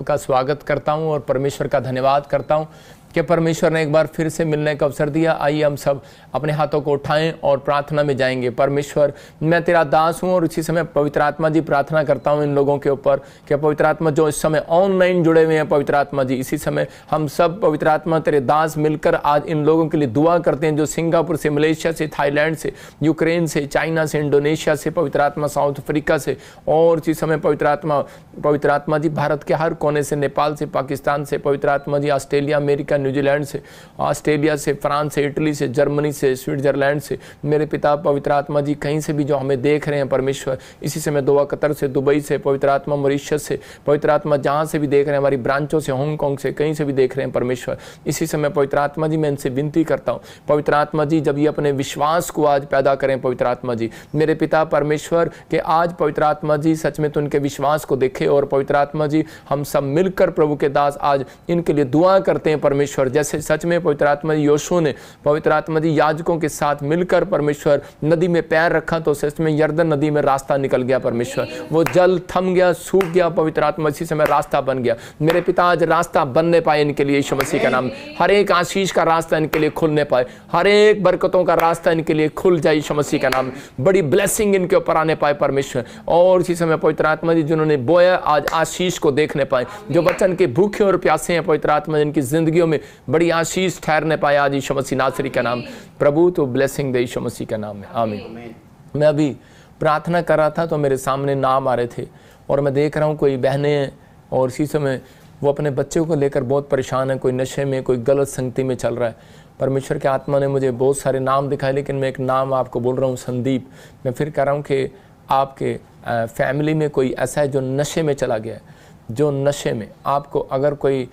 आपका स्वागत करता हूं और परमेश्वर का धन्यवाद करता हूं कि परमेश्वर ने एक बार फिर से मिलने का अवसर दिया आइए हम सब अपने हाथों को उठाएं और प्रार्थना में जाएंगे परमेश्वर मैं तेरा दास हूं और इसी समय पवित्र आत्मा जी प्रार्थना करता हूं इन लोगों के ऊपर कि पवित्र आत्मा जो इस समय ऑनलाइन जुड़े हुए हैं पवित्र आत्मा जी इसी समय हम सब पवित्र आत्मा तेरे दास मिलकर आज इन लोगों के लिए दुआ करते हैं जो सिंगापुर से मलेशिया से थाईलैंड से यूक्रेन से चाइना से इंडोनेशिया से पवित्र आत्मा साउथ अफ्रीका से और इसी समय पवित्र आत्मा पवित्र आत्मा जी भारत के हर कोने से नेपाल से पाकिस्तान से पवित्र आत्मा जी ऑस्ट्रेलिया अमेरिका न्यूजीलैंड से ऑस्ट्रेलिया से फ्रांस से इटली से जर्मनी से स्विट्जरलैंड से मेरे पिता पवित्र आत्मा जी कहीं से भी जो हमें देख रहे हैं परमेश्वर इसी समय दुआ कतर से दुबई से पवित्र आत्मा मॉरिशस से पवित्र आत्मा जहाँ से भी देख रहे हैं हमारी ब्रांचों से हांगकॉन्ग से कहीं से भी देख रहे हैं परमेश्वर इसी समय पवित्र आत्मा जी मैं इनसे विनती करता हूँ पवित्र आत्मा जी जब ये अपने विश्वास को आज पैदा करें पवित्र आत्मा जी मेरे पिता परमेश्वर के आज पवित्र आत्मा जी सच में तो उनके विश्वास को देखे और पवित्र आत्मा जी हम सब मिलकर प्रभु के दास आज इनके लिए दुआ करते हैं परमेश्वर परमेश्वर जैसे सच में पवित्र आत्मा जी योशु ने पवित्र आत्मा जी याजकों के साथ मिलकर परमेश्वर नदी में पैर रखा तो सच में यर्दन नदी में रास्ता निकल गया परमेश्वर वो जल थम गया सूख गया पवित्र आत्मा इसी समय रास्ता बन गया मेरे पिता आज रास्ता बनने पाए इनके लिए यीशु मसीह का नाम हर एक आशीष का रास्ता इनके लिए खुलने पाए हर एक बरकतों का रास्ता इनके लिए खुल जाए यीशु मसीह का नाम बड़ी ब्लेसिंग इनके ऊपर आने पाए परमेश्वर और इसी समय पवित्र आत्मा जी जिन्होंने बोया आज आशीष को देखने पाए जो बच्चन के भूखे और प्यासे हैं पवित्र आत्मा जिनकी जिंदगियों में बड़ी आशीष ठहरने पाया आज ईशो मसीह नासरी का नाम प्रभु तो ब्लेसिंग दे ईशो मसीह का नाम है आमिर मैं अभी प्रार्थना कर रहा था तो मेरे सामने नाम आ रहे थे और मैं देख रहा हूँ कोई बहनें और इसी समय वो अपने बच्चों को लेकर बहुत परेशान है कोई नशे में कोई गलत संगति में चल रहा है परमेश्वर के आत्मा ने मुझे बहुत सारे नाम दिखाए लेकिन मैं एक नाम आपको बोल रहा हूँ संदीप मैं फिर कह रहा हूँ कि आपके फैमिली में कोई ऐसा है जो नशे में चला गया है जो नशे में आपको अगर कोई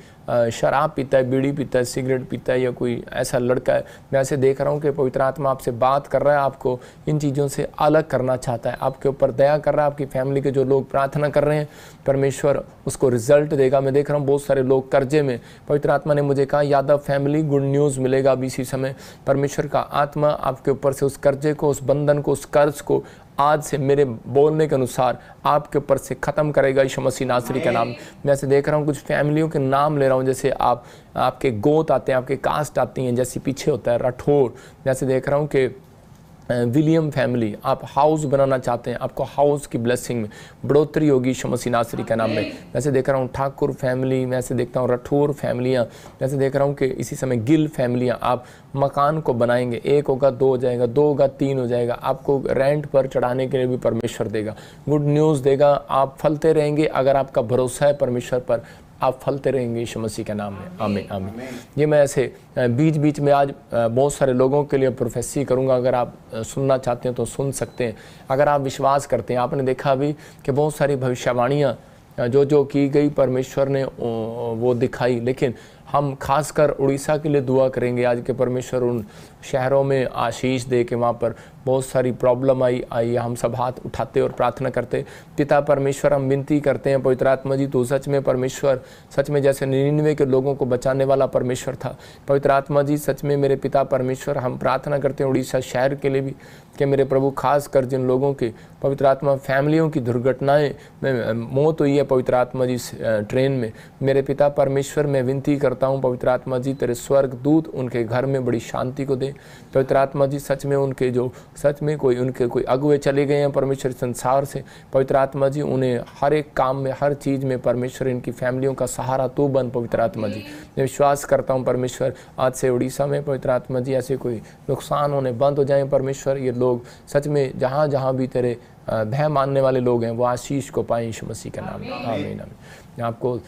शराब पीता है बीड़ी पीता है सिगरेट पीता है या कोई ऐसा लड़का है मैं ऐसे देख रहा हूँ कि पवित्र आत्मा आपसे बात कर रहा है आपको इन चीज़ों से अलग करना चाहता है आपके ऊपर दया कर रहा है आपकी फैमिली के जो लोग प्रार्थना कर रहे हैं परमेश्वर उसको रिजल्ट देगा मैं देख रहा हूँ बहुत सारे लोग कर्जे में पवित्र आत्मा ने मुझे कहा यादव फैमिली गुड न्यूज़ मिलेगा अभी इसी समय परमेश्वर का आत्मा आपके ऊपर से उस कर्जे को उस बंधन को उस कर्ज को आज से मेरे बोलने के अनुसार आपके ऊपर से ख़त्म करेगा यीशु मसीह नासरी का नाम मैं ऐसे देख रहा हूँ कुछ फैमिलियों के नाम ले रहा हूँ जैसे आप आपके गोत आते हैं आपके कास्ट आती हैं जैसे पीछे होता है राठौर जैसे देख रहा हूँ कि विलियम फैमिली आप हाउस बनाना चाहते हैं आपको हाउस की ब्लेसिंग में बढ़ोतरी होगी शमसी नासरी के नाम में वैसे देख रहा हूँ ठाकुर फैमिली मैं ऐसे देखता हूँ रठौर फैमिलियाँ वैसे देख रहा हूँ कि इसी समय गिल फैमिलियाँ आप मकान को बनाएंगे एक होगा दो हो जाएगा दो होगा तीन हो जाएगा आपको रेंट पर चढ़ाने के लिए भी परमेश्वर देगा गुड न्यूज़ देगा आप फलते रहेंगे अगर आपका भरोसा है परमेश्वर पर आप फलते रहेंगे यीशु मसीह के नाम में आमीन आमीन ये मैं ऐसे बीच बीच में आज बहुत सारे लोगों के लिए प्रोफेसी करूँगा अगर आप सुनना चाहते हैं तो सुन सकते हैं अगर आप विश्वास करते हैं आपने देखा अभी कि बहुत सारी भविष्यवाणियाँ जो जो की गई परमेश्वर ने वो दिखाई लेकिन हम खासकर उड़ीसा के लिए दुआ करेंगे आज के परमेश्वर उन शहरों में आशीष दे के वहाँ पर बहुत सारी प्रॉब्लम आई आई हम सब हाथ उठाते और प्रार्थना करते पिता परमेश्वर हम विनती करते हैं पवित्र आत्मा जी तो सच में परमेश्वर सच में जैसे निन्यानवे के लोगों को बचाने वाला परमेश्वर था पवित्र आत्मा जी सच में मेरे पिता परमेश्वर हम प्रार्थना करते हैं उड़ीसा शहर के लिए भी कि मेरे प्रभु खास कर जिन लोगों के पवित्र आत्मा फैमिलियों की दुर्घटनाएं में मौत हुई है पवित्र आत्मा जी ट्रेन में मेरे पिता परमेश्वर मैं विनती करता हूँ पवित्र आत्मा जी तेरे स्वर्ग दूत उनके घर में बड़ी शांति को दे दें पवित्र आत्मा जी सच में उनके जो सच में कोई उनके कोई अगुए चले गए हैं परमेश्वर संसार से पवित्र आत्मा जी उन्हें हर एक काम में हर चीज़ में परमेश्वर इनकी फैमिलियों का सहारा तो बन पवित्र आत्मा जी मैं विश्वास करता हूँ परमेश्वर आज से उड़ीसा में पवित्र आत्मा जी ऐसे कोई नुकसान होने बंद हो जाए परमेश्वर ये लोग सच में जहाँ जहाँ भी तेरे भय मानने वाले लोग हैं वो आशीष को पाए यीशु मसीह के नाम में आपको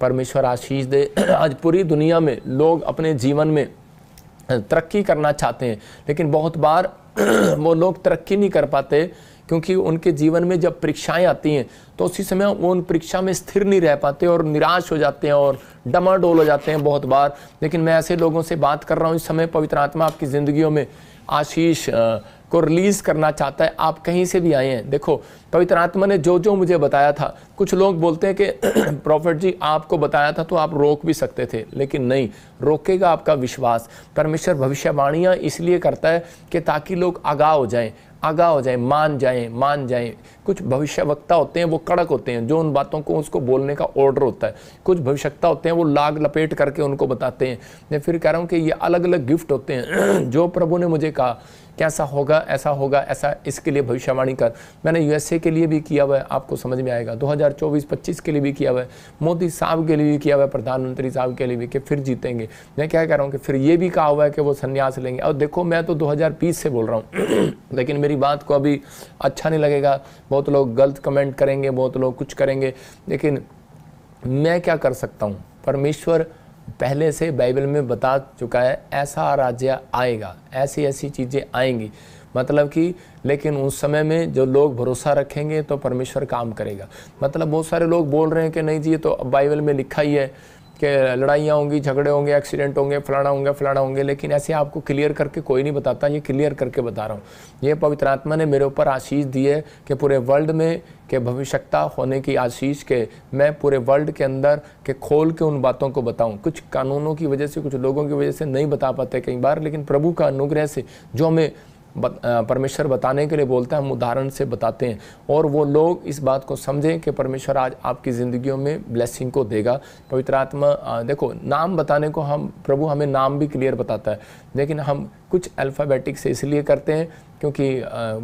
परमेश्वर आशीष दे आज पूरी दुनिया में लोग अपने जीवन में तरक्की करना चाहते हैं लेकिन बहुत बार वो लोग तरक्की नहीं कर पाते क्योंकि उनके जीवन में जब परीक्षाएं आती हैं तो उसी समय वो उन परीक्षा में स्थिर नहीं रह पाते और निराश हो जाते हैं और डमाडोल हो जाते हैं बहुत बार लेकिन मैं ऐसे लोगों से बात कर रहा हूँ इस समय पवित्र आत्मा आपकी ज़िंदगियों में आशीष को रिलीज़ करना चाहता है आप कहीं से भी आए हैं देखो पवित्र आत्मा ने जो जो मुझे बताया था कुछ लोग बोलते हैं कि प्रॉफिट जी आपको बताया था तो आप रोक भी सकते थे लेकिन नहीं रोकेगा आपका विश्वास परमेश्वर भविष्यवाणियाँ इसलिए करता है कि ताकि लोग आगाह हो जाएं आगाह हो जाएं मान जाएं मान जाएं कुछ भविष्यवक्ता होते हैं वो कड़क होते हैं जो उन बातों को उसको बोलने का ऑर्डर होता है कुछ भविष्यवक्ता होते हैं वो लाग लपेट करके उनको बताते हैं मैं फिर कह रहा हूँ कि ये अलग अलग गिफ्ट होते हैं जो प्रभु ने मुझे कहा कैसा होगा ऐसा होगा ऐसा इसके लिए भविष्यवाणी कर मैंने यूएसए के लिए भी किया हुआ है आपको समझ में आएगा 2024-25 के लिए भी किया हुआ है मोदी साहब के लिए भी किया हुआ है प्रधानमंत्री साहब के लिए भी कि फिर जीतेंगे मैं क्या कह रहा हूँ कि फिर ये भी कहा हुआ है कि वो संन्यास लेंगे और देखो मैं तो दो से बोल रहा हूँ लेकिन मेरी बात को अभी अच्छा नहीं लगेगा बहुत लोग गलत कमेंट करेंगे बहुत लोग कुछ करेंगे लेकिन मैं क्या कर सकता हूँ परमेश्वर पहले से बाइबल में बता चुका है ऐसा राज्य आएगा ऐसी ऐसी चीज़ें आएंगी मतलब कि लेकिन उस समय में जो लोग भरोसा रखेंगे तो परमेश्वर काम करेगा मतलब बहुत सारे लोग बोल रहे हैं कि नहीं जी तो बाइबल में लिखा ही है कि लड़ाइयाँ होंगी झगड़े होंगे एक्सीडेंट होंगे फलाना होंगे फलाना होंगे लेकिन ऐसे आपको क्लियर करके कोई नहीं बताता ये क्लियर करके बता रहा हूँ ये पवित्र आत्मा ने मेरे ऊपर आशीष दी है कि पूरे वर्ल्ड में के भविष्यता होने की आशीष के मैं पूरे वर्ल्ड के अंदर के खोल के उन बातों को बताऊं कुछ कानूनों की वजह से कुछ लोगों की वजह से नहीं बता पाते कई बार लेकिन प्रभु का अनुग्रह से जो हमें परमेश्वर बताने के लिए बोलता है हम उदाहरण से बताते हैं और वो लोग इस बात को समझें कि परमेश्वर आज आपकी ज़िंदगी में ब्लेसिंग को देगा पवित्र आत्मा देखो नाम बताने को हम प्रभु हमें नाम भी क्लियर बताता है लेकिन हम कुछ अल्फ़ाबेटिक से इसलिए करते हैं क्योंकि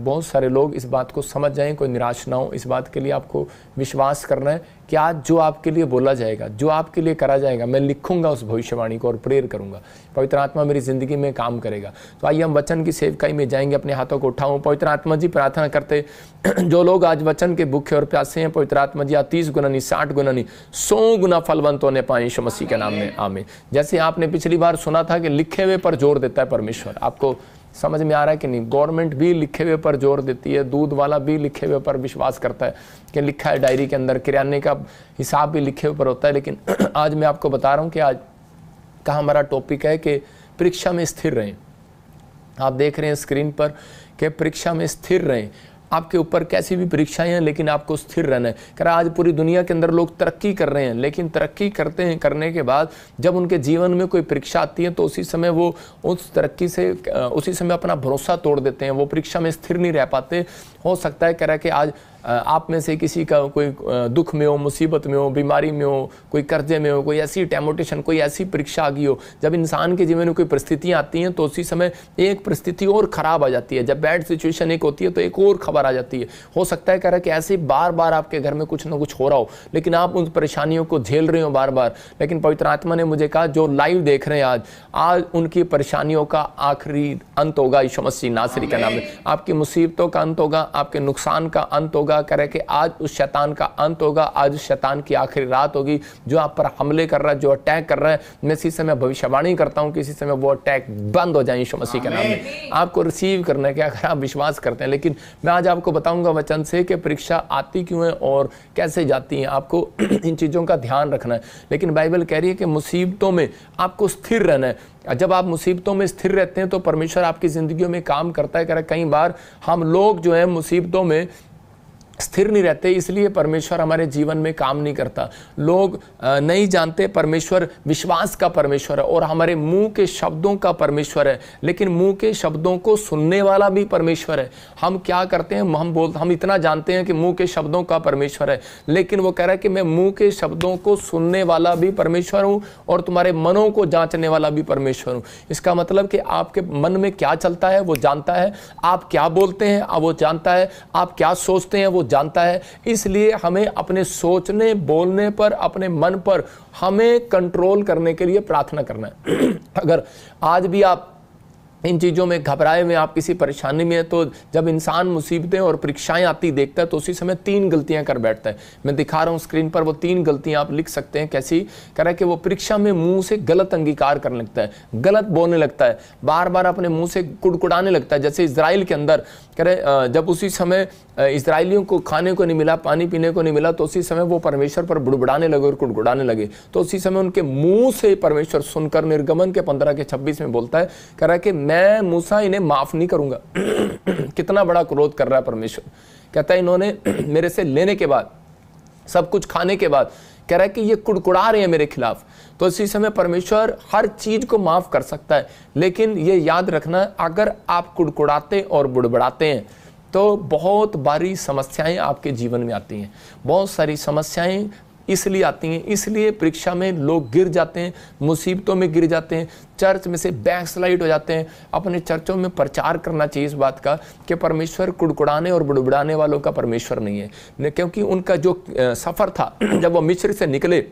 बहुत सारे लोग इस बात को समझ जाएं कोई निराश ना हो इस बात के लिए आपको विश्वास करना है कि आज जो आपके लिए बोला जाएगा जो आपके लिए करा जाएगा मैं लिखूंगा उस भविष्यवाणी को और प्रेर करूंगा पवित्र आत्मा मेरी ज़िंदगी में काम करेगा तो आइए हम वचन की सेवकाई में जाएंगे अपने हाथों को उठाऊँ पवित्र आत्मा जी प्रार्थना करते जो लोग आज वचन के भूखे और प्यासे हैं पवित्र आत्मा जी आज तीस गुना नहीं साठ गुना नहीं सौ गुना फलवंत होने पाए मसीह के नाम में आमे जैसे आपने पिछली बार सुना था कि लिखे हुए पर जोर देता है परमेश्वर पर आपको समझ में आ रहा है कि नहीं गवर्नमेंट भी लिखे हुए पर जोर देती है दूध वाला भी लिखे हुए पर विश्वास करता है कि लिखा है डायरी के अंदर किराने का हिसाब भी लिखे हुए पर होता है लेकिन आज मैं आपको बता रहा हूँ कि आज का हमारा टॉपिक है कि परीक्षा में स्थिर रहें आप देख रहे हैं स्क्रीन पर कि परीक्षा में स्थिर रहें आपके ऊपर कैसी भी परीक्षाएं हैं लेकिन आपको स्थिर रहना है कह रहा आज पूरी दुनिया के अंदर लोग तरक्की कर रहे हैं लेकिन तरक्की करते हैं करने के बाद जब उनके जीवन में कोई परीक्षा आती है तो उसी समय वो उस तरक्की से उसी समय अपना भरोसा तोड़ देते हैं वो परीक्षा में स्थिर नहीं रह पाते हो सकता है कह रहा है कि आज आप में से किसी का कोई दुख में हो मुसीबत में हो बीमारी में हो कोई कर्जे में हो कोई ऐसी टेमोटेशन कोई ऐसी परीक्षा आ गई हो जब इंसान के जीवन में कोई परिस्थितियाँ आती हैं तो उसी समय एक परिस्थिति और ख़राब आ जाती है जब बैड सिचुएशन एक होती है तो एक और खबर आ जाती है हो सकता है कह रहा है कि ऐसे बार बार आपके घर में कुछ ना कुछ हो रहा हो लेकिन आप उन परेशानियों को झेल रहे हो बार बार लेकिन पवित्र आत्मा ने मुझे कहा जो लाइव देख रहे हैं आज आज उनकी परेशानियों का आखिरी अंत होगा यीशु मसीह नासरी नाम में आपकी मुसीबतों का अंत होगा आपके नुकसान का अंत होगा होगा कह रहे कि आज उस शैतान का अंत होगा आज उस शैतान की आखिरी रात होगी जो आप पर हमले कर रहा है जो अटैक कर रहा है मैं इसी समय भविष्यवाणी करता हूँ कि इसी समय वो अटैक बंद हो जाए यीशु मसीह के नाम में आपको रिसीव करना है क्या अगर आप विश्वास करते हैं लेकिन मैं आज आपको बताऊँगा वचन से कि परीक्षा आती क्यों है और कैसे जाती है आपको इन चीज़ों का ध्यान रखना है लेकिन बाइबल कह रही है कि मुसीबतों में आपको स्थिर रहना है जब आप मुसीबतों में स्थिर रहते हैं तो परमेश्वर आपकी ज़िंदगियों में काम करता है कह रहा है कई बार हम लोग जो है मुसीबतों में स्थिर नहीं रहते इसलिए परमेश्वर हमारे जीवन में काम नहीं करता लोग नहीं जानते परमेश्वर विश्वास का परमेश्वर है और हमारे मुंह के शब्दों का परमेश्वर है लेकिन मुंह के शब्दों को सुनने वाला भी परमेश्वर है हम क्या करते हैं हम बोल हम इतना जानते हैं कि मुंह के शब्दों का परमेश्वर है लेकिन वो कह रहा है कि मैं मुँह के शब्दों को सुनने वाला भी परमेश्वर हूँ और तुम्हारे मनों को जाँचने वाला भी परमेश्वर हूँ इसका मतलब कि आपके मन में क्या चलता है वो जानता है आप क्या बोलते हैं वो जानता है आप क्या सोचते हैं वो जानता है इसलिए हमें अपने सोचने बोलने पर अपने मन पर हमें कंट्रोल करने के लिए प्रार्थना करना है अगर आज भी आप इन चीज़ों में घबराए हुए आप किसी परेशानी में है तो जब इंसान मुसीबतें और परीक्षाएं आती देखता है तो उसी समय तीन गलतियां कर बैठता है मैं दिखा रहा हूं स्क्रीन पर वो तीन गलतियां आप लिख सकते हैं कैसी कह रहा है कि वो परीक्षा में मुंह से गलत अंगीकार करने लगता है गलत बोलने लगता है बार बार अपने मुँह से कुड़कुड़ाने लगता है जैसे इसराइल के अंदर कह रहे जब उसी समय इसराइलियों को खाने को नहीं मिला पानी पीने को नहीं मिला तो उसी समय वो परमेश्वर पर बुड़बुड़ाने लगे और गुड़गुड़ाने लगे तो उसी समय उनके मुंह से परमेश्वर सुनकर निर्गमन के पंद्रह के छब्बीस में बोलता है कह रहा है कि मैं मूसा इन्हें माफ़ नहीं करूंगा कितना बड़ा क्रोध कर रहा है परमेश्वर कहता है इन्होंने मेरे से लेने के बाद सब कुछ खाने के बाद कह रहा है कि ये कुड़कुड़ा रहे हैं मेरे खिलाफ तो इसी समय परमेश्वर हर चीज को माफ कर सकता है लेकिन ये याद रखना अगर आप कुड़कुड़ाते और बुड़बड़ाते हैं तो बहुत बारी समस्याएं आपके जीवन में आती हैं बहुत सारी समस्याएं इसलिए आती हैं इसलिए परीक्षा में लोग गिर जाते हैं मुसीबतों में गिर जाते हैं चर्च में से स्लाइड हो जाते हैं अपने चर्चों में प्रचार करना चाहिए इस बात का कि परमेश्वर कुड़कुड़ाने और बुड़बुड़ाने वालों का परमेश्वर नहीं है क्योंकि उनका जो सफ़र था जब वो मिश्र से निकले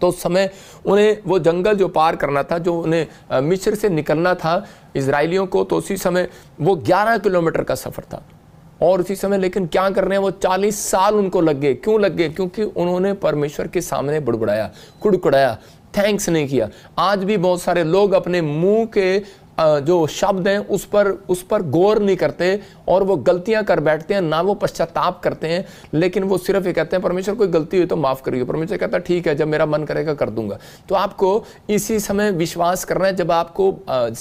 तो उस समय उन्हें वो जंगल जो पार करना था जो उन्हें मिस्र से निकलना था इसराइलियों को तो उसी समय वो 11 किलोमीटर का सफ़र था और उसी समय लेकिन क्या कर रहे हैं वो 40 साल उनको लग गए क्यों लग गए क्योंकि उन्होंने परमेश्वर के सामने बुड़बुड़ाया कुड़कुड़ाया थैंक्स नहीं किया आज भी बहुत सारे लोग अपने मुंह के जो शब्द हैं उस पर उस पर गौर नहीं करते और वो गलतियां कर बैठते हैं ना वो पश्चाताप करते हैं लेकिन वो सिर्फ ये कहते हैं परमेश्वर कोई गलती हुई तो माफ़ करिए परमेश्वर कहता है ठीक है जब मेरा मन करेगा कर दूंगा तो आपको इसी समय विश्वास करना है जब आपको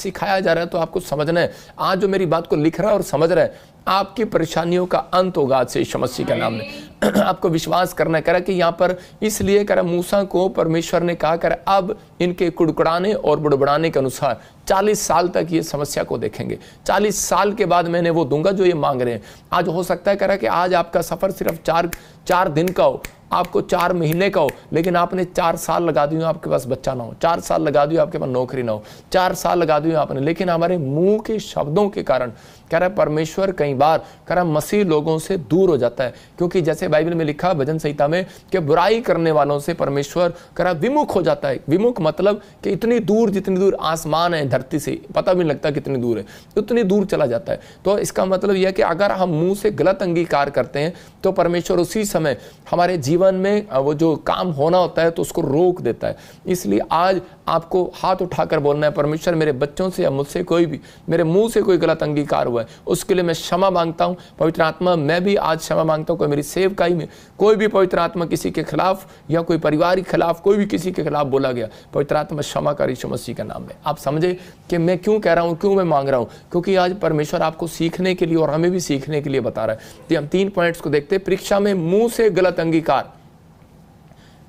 सिखाया जा रहा है तो आपको समझना है आज जो मेरी बात को लिख रहा है और समझ रहा है आपकी परेशानियों का अंत होगा आज से शमसी के नाम में आपको विश्वास करना करा कि यहाँ पर इसलिए कर मूसा को परमेश्वर ने कहा कर अब इनके कुड़कुड़ाने और बुड़बुड़ाने के अनुसार 40 साल तक ये समस्या को देखेंगे 40 साल के बाद मैंने वो दूंगा जो ये मांग रहे हैं आज हो सकता है करा कि आज आपका सफ़र सिर्फ चार चार दिन का हो आपको चार महीने का हो लेकिन आपने चार साल लगा दिए आपके पास बच्चा ना हो चार साल लगा दिए आपके पास नौकरी ना हो चार साल लगा दिए आपने लेकिन हमारे मुंह के शब्दों के कारण कह रहा है परमेश्वर कई बार कह रहा मसीह लोगों से दूर हो जाता है क्योंकि जैसे बाइबल में लिखा भजन संहिता में कि बुराई करने वालों से परमेश्वर कह रहा विमुख हो जाता है विमुख मतलब कि इतनी दूर जितनी दूर आसमान है धरती से पता भी नहीं लगता कितनी दूर है उतनी दूर चला जाता है तो इसका मतलब यह कि अगर हम मुँह से गलत अंगीकार करते हैं तो परमेश्वर उसी समय हमारे जीवन में वो जो काम होना होता है तो उसको रोक देता है इसलिए आज आपको हाथ उठाकर बोलना है परमेश्वर मेरे बच्चों से या मुझसे कोई भी मेरे मुंह से कोई गलत अंगीकार हुआ हुआ है उसके लिए मैं क्षमा मांगता हूँ पवित्र आत्मा मैं भी आज क्षमा मांगता हूँ कोई मेरी सेवकाई में कोई भी पवित्र आत्मा किसी के खिलाफ या कोई परिवार के खिलाफ कोई भी किसी के खिलाफ बोला गया पवित्र आत्मा क्षमा कर ईशु मसीह का नाम है आप समझे कि मैं क्यों कह रहा हूँ क्यों मैं मांग रहा हूँ क्योंकि आज परमेश्वर आपको सीखने के लिए और हमें भी सीखने के लिए बता रहा है तो हम तीन पॉइंट्स को देखते हैं परीक्षा में मुंह से गलत अंगीकार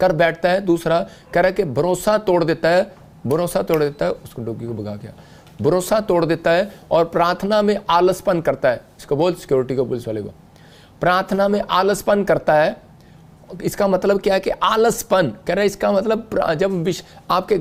कर बैठता है दूसरा कह रहा है कि भरोसा तोड़ देता है भरोसा तोड़ देता है उसको डोगी को भगा गया भरोसा तोड़ देता है और प्रार्थना में आलसपन करता है इसको बोल सिक्योरिटी को पुलिस वाले को प्रार्थना में आलसपन करता है इसका मतलब क्या है कि आलसपन कह रहे इसका मतलब जब आपके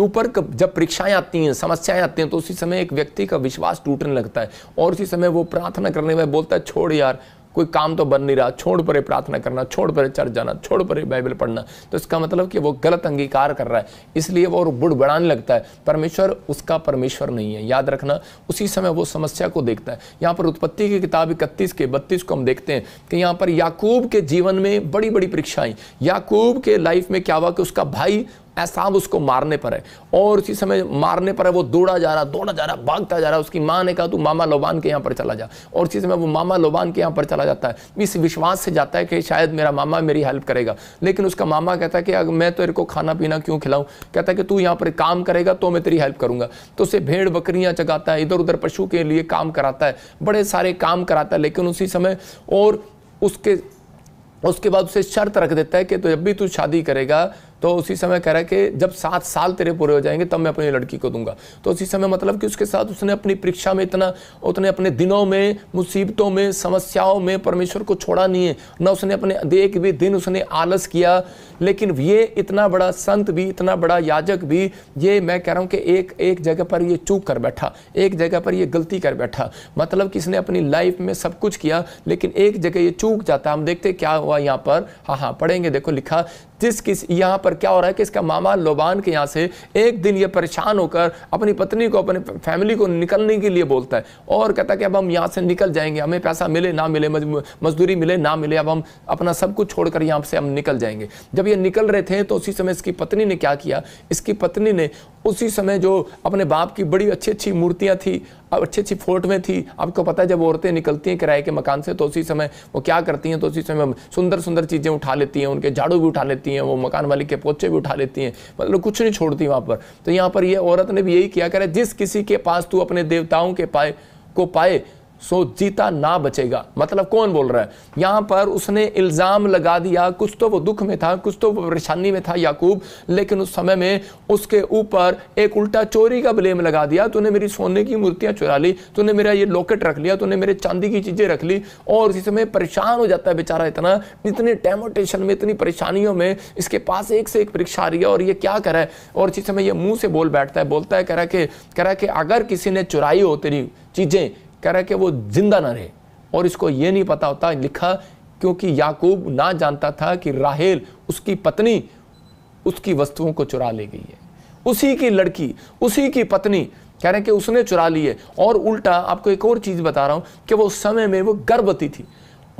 ऊपर जब परीक्षाएं आती हैं समस्याएं आती हैं तो उसी समय एक व्यक्ति का विश्वास टूटने लगता है और उसी समय वो प्रार्थना करने में बोलता है छोड़ यार कोई काम तो बन नहीं रहा छोड़ परे प्रार्थना करना छोड़ परे चर्च जाना छोड़ परे बाइबल पढ़ना तो इसका मतलब कि वो गलत अंगीकार कर रहा है इसलिए वो बुड़बड़ाने लगता है परमेश्वर उसका परमेश्वर नहीं है याद रखना उसी समय वो समस्या को देखता है यहाँ पर उत्पत्ति की किताब इकतीस के बत्तीस को हम देखते हैं कि यहाँ पर याकूब के जीवन में बड़ी बड़ी परीक्षाएं याकूब के लाइफ में क्या हुआ कि उसका भाई एहसाब उसको मारने पर है और उसी समय मारने पर है वो दौड़ा जा रहा दौड़ा जा रहा भागता जा रहा उसकी माँ ने कहा तू मामा लोबान के यहाँ पर चला जा और उसी समय वो मामा लोबान के यहाँ पर चला जाता है इस विश्वास से जाता है कि शायद मेरा मामा मेरी हेल्प करेगा लेकिन उसका मामा कहता है कि अगर मैं तो तेरे तो को खाना पीना क्यों खिलाऊँ कहता है कि तू यहाँ पर काम करेगा तो मैं तेरी हेल्प करूंगा तो उसे भेड़ बकरियाँ चगाता है इधर उधर पशु के लिए काम कराता है बड़े सारे काम कराता है लेकिन उसी समय और उसके उसके बाद उसे शर्त रख देता है कि तो जब भी तू शादी करेगा तो उसी समय कह रहा है कि जब सात साल तेरे पूरे हो जाएंगे तब मैं अपनी लड़की को दूंगा तो उसी समय मतलब कि उसके साथ उसने अपनी परीक्षा में इतना उतने अपने दिनों में मुसीबतों में समस्याओं में परमेश्वर को छोड़ा नहीं है ना उसने अपने एक भी दिन उसने आलस किया लेकिन ये इतना बड़ा संत भी इतना बड़ा याजक भी ये मैं कह रहा हूँ कि एक एक जगह पर ये चूक कर बैठा एक जगह पर यह गलती कर बैठा मतलब कि इसने अपनी लाइफ में सब कुछ किया लेकिन एक जगह ये चूक जाता हम देखते क्या हुआ यहाँ पर हाँ हाँ पढ़ेंगे देखो लिखा जिस किस यहाँ पर क्या हो रहा है कि इसका मामा लोबान के यहाँ से एक दिन ये परेशान होकर अपनी पत्नी को अपने फैमिली को निकलने के लिए बोलता है और कहता है कि अब हम यहाँ से निकल जाएंगे हमें पैसा मिले ना मिले मजदूरी मिले ना मिले अब हम अपना सब कुछ छोड़कर यहाँ से हम निकल जाएंगे जब ये निकल रहे थे तो उसी समय इसकी पत्नी ने क्या किया इसकी पत्नी ने उसी समय जो अपने बाप की बड़ी अच्छी अच्छी मूर्तियाँ थी अब अच्छी अच्छी फोर्ट में थी आपको पता है जब औरतें निकलती हैं किराए के मकान से तो उसी समय वो क्या करती हैं तो उसी समय सुंदर सुंदर चीज़ें उठा लेती हैं उनके झाड़ू भी उठा लेती हैं वो मकान मालिक के पोचे भी उठा लेती हैं मतलब कुछ नहीं छोड़ती वहाँ पर तो यहाँ पर ये औरत ने भी यही किया करे जिस किसी के पास तू अपने देवताओं के पाए को पाए सो जीता ना बचेगा मतलब कौन बोल रहा है यहां पर उसने इल्ज़ाम लगा दिया कुछ तो वो दुख में था कुछ तो वो परेशानी में था याकूब लेकिन उस समय में उसके ऊपर एक उल्टा चोरी का ब्लेम लगा दिया तूने मेरी सोने की मूर्तियां चुरा ली तूने मेरा ये लॉकेट रख लिया तूने मेरे चांदी की चीज़ें रख ली और उसी समय परेशान हो जाता है बेचारा इतना इतने टेमोटेशन में इतनी परेशानियों में इसके पास एक से एक परीक्षा आ रही है और ये क्या करे है और उसी समय ये मुंह से बोल बैठता है बोलता है कह रहा कि कह रहा कि अगर किसी ने चुराई हो तेरी चीज़ें कह रहा है कि वो जिंदा ना रहे और इसको ये नहीं पता होता लिखा क्योंकि याकूब ना जानता था कि राहेल उसकी पत्नी उसकी वस्तुओं को चुरा ले गई है उसी की लड़की उसी की पत्नी कह रहे हैं कि उसने चुरा लिए और उल्टा आपको एक और चीज़ बता रहा हूं कि वो उस समय में वो गर्भवती थी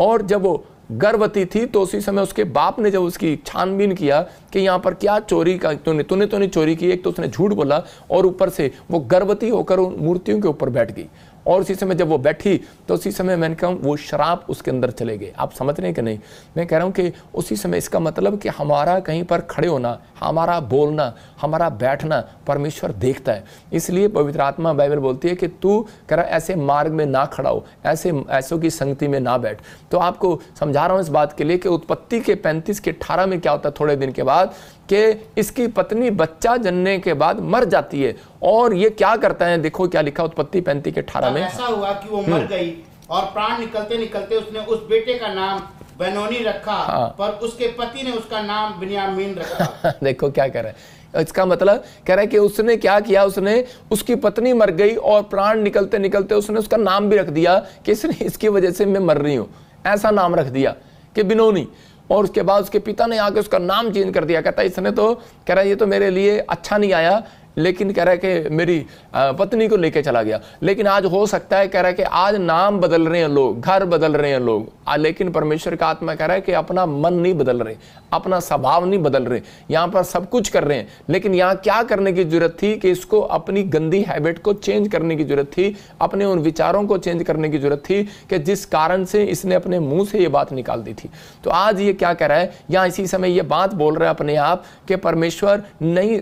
और जब वो गर्भवती थी तो उसी समय उसके बाप ने जब उसकी छानबीन किया कि यहाँ पर क्या चोरी का तूने तूने तो नहीं चोरी की एक तो उसने झूठ बोला और ऊपर से वो गर्भवती होकर उन मूर्तियों के ऊपर बैठ गई और उसी समय जब वो बैठी तो उसी समय मैंने कहा वो शराब उसके अंदर चले गए आप समझ रहे हैं कि नहीं मैं कह रहा हूँ कि उसी समय इसका मतलब कि हमारा कहीं पर खड़े होना हमारा बोलना हमारा बैठना परमेश्वर देखता है इसलिए पवित्र आत्मा बाइबल बोलती है कि तू कह रहा ऐसे मार्ग में ना खड़ा हो ऐसे ऐसों की संगति में ना बैठ तो आपको समझा रहा हूँ इस बात के लिए कि उत्पत्ति के पैंतीस के अठारह में क्या होता है थोड़े दिन के बाद कि इसकी पत्नी बच्चा जनने के बाद मर जाती है और ये क्या करता है देखो क्या लिखा उत्पत्ति पैंती के अठारह में ऐसा हुआ कि वो मर हम्म। गई और प्राण निकलते निकलते उसने उस बेटे का नाम बेनोनी रखा हाँ। पर उसके पति ने उसका नाम बिन्यामीन रखा देखो क्या कह रहे हैं इसका मतलब कह रहा है कि उसने क्या किया उसने उसकी पत्नी मर गई और प्राण निकलते निकलते उसने उसका नाम भी रख दिया कि इसकी वजह से मैं मर रही हूं ऐसा नाम रख दिया कि बिनोनी और उसके बाद उसके पिता ने आके उसका नाम चेंज कर दिया कहता इसने तो कह रहा है ये तो मेरे लिए अच्छा नहीं आया लेकिन कह रहा है कि मेरी पत्नी को लेके चला गया लेकिन आज हो सकता है कह रहा है कि आज नाम बदल रहे हैं लोग घर बदल रहे हैं लोग आ, लेकिन परमेश्वर का आत्मा कह रहा है कि अपना मन नहीं बदल रहे अपना स्वभाव नहीं बदल रहे यहाँ पर सब कुछ कर रहे हैं लेकिन यहाँ क्या करने की जरूरत थी कि इसको अपनी गंदी हैबिट को चेंज करने की जरूरत थी अपने उन विचारों को चेंज करने की जरूरत थी कि जिस कारण से इसने अपने मुंह से ये बात निकाल दी थी तो आज ये क्या कह रहा है यहाँ इसी समय ये बात बोल रहा है अपने आप कि परमेश्वर नहीं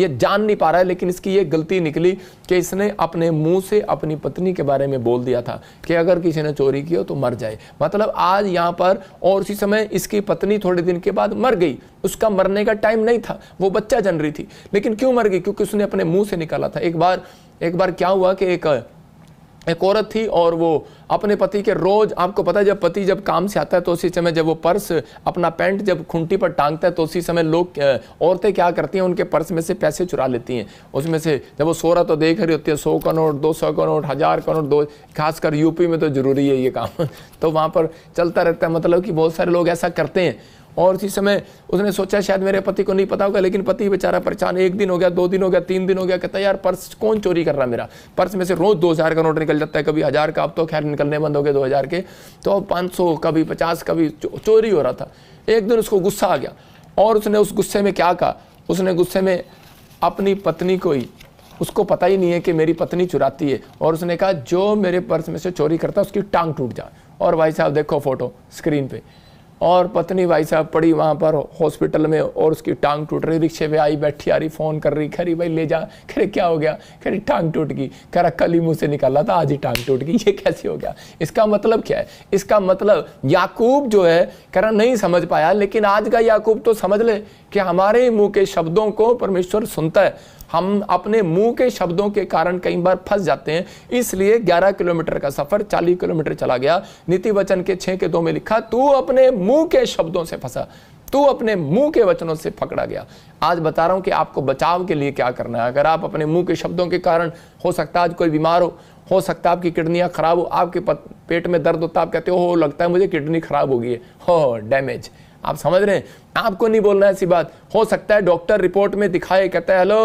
ये जान नहीं पा रहा है लेकिन इसकी ये गलती निकली कि इसने अपने मुंह से अपनी पत्नी के बारे में बोल दिया था कि अगर किसी ने चोरी की हो तो मर जाए मतलब आज यहाँ पर और उसी समय इसकी पत्नी थोड़े दिन के बाद मर गई उसका मरने का टाइम नहीं था वो बच्चा जन रही थी लेकिन क्यों मर गई क्योंकि उसने अपने मुँह से निकाला था एक बार एक बार क्या हुआ कि एक एक औरत थी और वो अपने पति के रोज़ आपको पता है जब पति जब काम से आता है तो उसी समय जब वो पर्स अपना पैंट जब खुंटी पर टांगता है तो उसी समय लोग औरतें क्या करती हैं उनके पर्स में से पैसे चुरा लेती हैं उसमें से जब वो सो रहा तो देख रही होती है सौ का नोट दो सौ का नोट हज़ार का नोट दो खासकर यूपी में तो ज़रूरी है ये काम तो वहाँ पर चलता रहता है मतलब कि बहुत सारे लोग ऐसा करते हैं और उसी समय उसने सोचा शायद मेरे पति को नहीं पता होगा लेकिन पति बेचारा परेशान एक दिन हो गया दो दिन हो गया तीन दिन हो गया कहता यार पर्स कौन चोरी कर रहा मेरा पर्स में से रोज़ दो हज़ार का नोट निकल जाता है कभी हज़ार का अब तो खैर निकलने बंद हो गए दो हज़ार के तो अब पाँच सौ कभी पचास कभी चोरी हो रहा था एक दिन उसको गुस्सा आ गया और उसने उस गुस्से में क्या कहा उसने गुस्से में अपनी पत्नी को ही उसको पता ही नहीं है कि मेरी पत्नी चुराती है और उसने कहा जो मेरे पर्स में से चोरी करता है उसकी टांग टूट जाए और भाई साहब देखो फोटो स्क्रीन पर और पत्नी भाई साहब पड़ी वहाँ पर हॉस्पिटल में और उसकी टांग टूट रही रिक्शे पे आई बैठी आ रही फ़ोन कर रही खरी भाई ले जा खरे क्या हो गया खरी टांग टूट गई खरा कल ही मुँह से निकाला था आज ही टांग टूट गई ये कैसे हो गया इसका मतलब क्या है इसका मतलब याकूब जो है करा नहीं समझ पाया लेकिन आज का याकूब तो समझ ले कि हमारे मुँह के शब्दों को परमेश्वर सुनता है हम अपने मुंह के शब्दों के कारण कई बार फंस जाते हैं इसलिए 11 किलोमीटर का सफर 40 किलोमीटर चला गया नीति वचन के छः के दो में लिखा तू अपने मुंह के शब्दों से फंसा तू अपने मुंह के वचनों से पकड़ा गया आज बता रहा हूं कि आपको बचाव के लिए क्या करना है अगर आप अपने मुंह के शब्दों के कारण हो सकता है आज कोई बीमार हो हो सकता है आपकी किडनियां ख़राब हो आपके पेट में दर्द होता है आप कहते हो लगता है मुझे किडनी ख़राब हो गई है हो डैमेज आप समझ रहे हैं आपको नहीं बोलना ऐसी बात हो सकता है डॉक्टर रिपोर्ट में दिखाए कहता है हेलो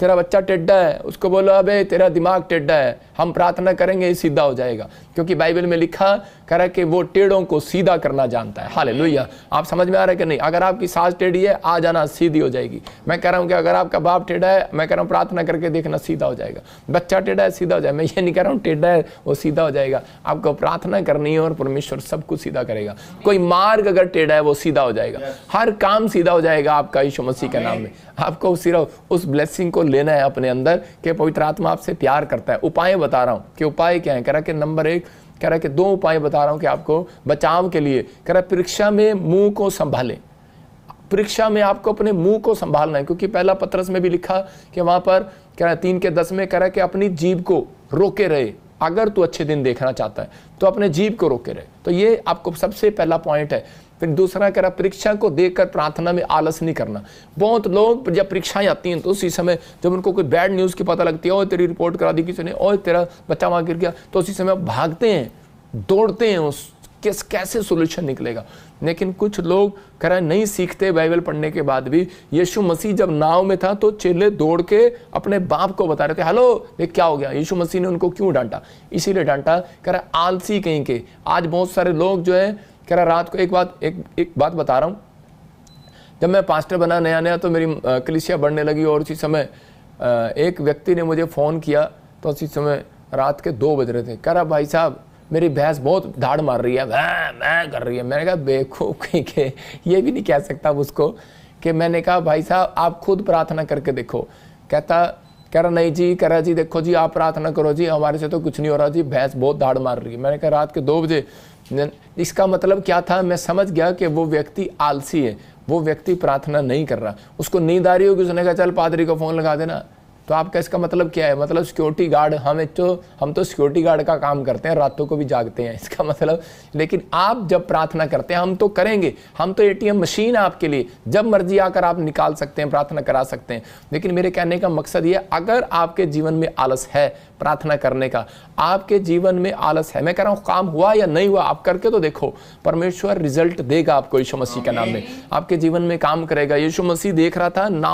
तेरा बच्चा टेढ़ा है उसको बोलो अबे तेरा दिमाग टेढ़ा है हम प्रार्थना करेंगे ये सीधा हो जाएगा क्योंकि बाइबल में लिखा करा कि वो टेढ़ों को सीधा करना जानता है हाल लोहिया आप समझ में आ रहा है कि नहीं अगर आपकी सास टेढ़ी है आ जाना सीधी हो जाएगी मैं कह रहा हूँ कि अगर आपका बाप टेढ़ा है मैं कह रहा हूँ प्रार्थना करके देखना सीधा हो जाएगा बच्चा टेढ़ा है सीधा हो जाएगा मैं ये नहीं कह रहा हूँ टेढ़ा है वो सीधा हो जाएगा आपको प्रार्थना करनी है और परमेश्वर सब कुछ सीधा करेगा कोई मार्ग अगर टेढ़ा है वो सीधा हो जाएगा हर काम सीधा हो जाएगा आपका यीशु मसीह के नाम में आपको सिर्फ उस ब्लेसिंग को लेना है अपने अंदर कि पवित्र आत्मा आपसे प्यार करता है उपाय बता रहा हूँ कि उपाय क्या है कह रहा कि नंबर एक कह रहा कि दो उपाय बता रहा हूँ कि आपको बचाव के लिए कह रहा परीक्षा में मुंह को संभालें परीक्षा में आपको अपने मुंह को संभालना है क्योंकि पहला पत्रस में भी लिखा कि वहाँ पर कह रहा है तीन के दस में कह रहा है कि अपनी जीभ को रोके रहे अगर तू अच्छे दिन देखना चाहता है तो अपने जीभ को रोके रहे तो ये आपको सबसे पहला पॉइंट है फिर दूसरा कह रहा परीक्षा को देखकर प्रार्थना में आलस नहीं करना बहुत लोग जब परीक्षाएं आती हैं तो उसी समय जब उनको कोई बैड न्यूज़ की पता लगती है और तेरी रिपोर्ट करा दी किसी ने और तेरा बच्चा वहाँ गिर गया तो उसी समय भागते हैं दौड़ते हैं उस किस कैसे सोल्यूशन निकलेगा लेकिन कुछ लोग कह रहे नहीं सीखते बाइबल पढ़ने के बाद भी यीशु मसीह जब नाव में था तो चेले दौड़ के अपने बाप को बता रहे थे हेलो ये क्या हो गया यीशु मसीह ने उनको क्यों डांटा इसीलिए डांटा कह रहे आलसी कहीं के आज बहुत सारे लोग जो है कह रहा रात को एक बात एक एक बात बता रहा हूँ जब मैं पास्टर बना नया नया तो मेरी कलिसिया बढ़ने लगी और उसी समय एक व्यक्ति ने मुझे फ़ोन किया तो उसी समय रात के दो बज रहे थे कह रहा भाई साहब मेरी भैंस बहुत धाड़ मार रही है वह मैं कर रही है मैंने कहा बेवकूफ़ के ये भी नहीं कह सकता उसको कि मैंने कहा भाई साहब आप खुद प्रार्थना करके देखो कहता कह रहा नहीं जी कह रहा जी देखो जी आप प्रार्थना करो जी हमारे से तो कुछ नहीं हो रहा जी भैंस बहुत दाड़ मार रही है मैंने कहा रात के दो बजे इसका मतलब क्या था मैं समझ गया कि वो व्यक्ति आलसी है वो व्यक्ति प्रार्थना नहीं कर रहा उसको नींद आ रही होगी उसने कहा चल पादरी को फ़ोन लगा देना तो आपका इसका मतलब क्या है मतलब सिक्योरिटी गार्ड हमें तो हम तो सिक्योरिटी गार्ड का काम करते हैं रातों को भी जागते हैं इसका मतलब लेकिन आप जब प्रार्थना करते हैं हम तो करेंगे हम तो एटीएम मशीन है आपके लिए जब मर्जी आकर आप निकाल सकते हैं प्रार्थना करा सकते हैं लेकिन मेरे कहने का मकसद ये अगर आपके जीवन में आलस है प्रार्थना करने का आपके जीवन में आलस है मैं कह रहा हूँ काम हुआ या नहीं हुआ आप करके तो देखो परमेश्वर रिजल्ट देगा आपको यीशु मसीह के नाम में आपके जीवन में काम करेगा यीशु मसीह देख रहा था नाव